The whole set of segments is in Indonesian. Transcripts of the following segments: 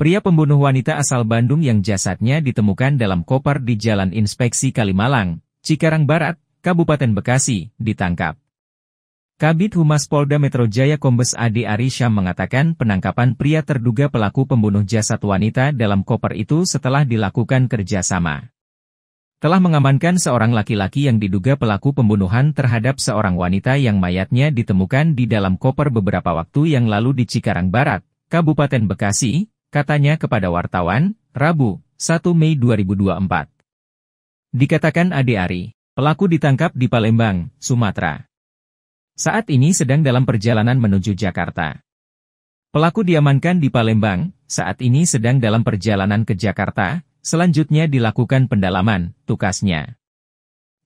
Pria pembunuh wanita asal Bandung yang jasadnya ditemukan dalam koper di Jalan Inspeksi Kalimalang, Cikarang Barat, Kabupaten Bekasi, ditangkap. Kabit Humas Polda Metro Jaya Kombes Ade Arisha mengatakan penangkapan pria terduga pelaku pembunuh jasad wanita dalam koper itu setelah dilakukan kerjasama. Telah mengamankan seorang laki-laki yang diduga pelaku pembunuhan terhadap seorang wanita yang mayatnya ditemukan di dalam koper beberapa waktu yang lalu di Cikarang Barat, Kabupaten Bekasi, katanya kepada wartawan, Rabu, 1 Mei 2024. Dikatakan Ade Ari, pelaku ditangkap di Palembang, Sumatera. Saat ini sedang dalam perjalanan menuju Jakarta. Pelaku diamankan di Palembang, saat ini sedang dalam perjalanan ke Jakarta, selanjutnya dilakukan pendalaman, tukasnya.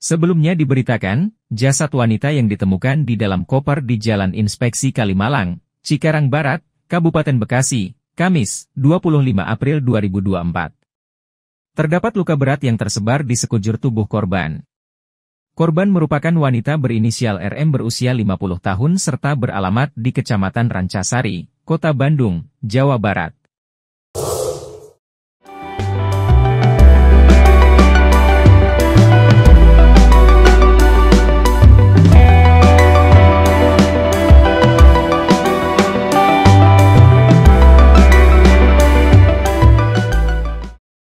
Sebelumnya diberitakan, jasad wanita yang ditemukan di dalam koper di Jalan Inspeksi Kalimalang, Cikarang Barat, Kabupaten Bekasi, Kamis, 25 April 2024. Terdapat luka berat yang tersebar di sekujur tubuh korban. Korban merupakan wanita berinisial RM berusia 50 tahun serta beralamat di Kecamatan Rancasari, Kota Bandung, Jawa Barat.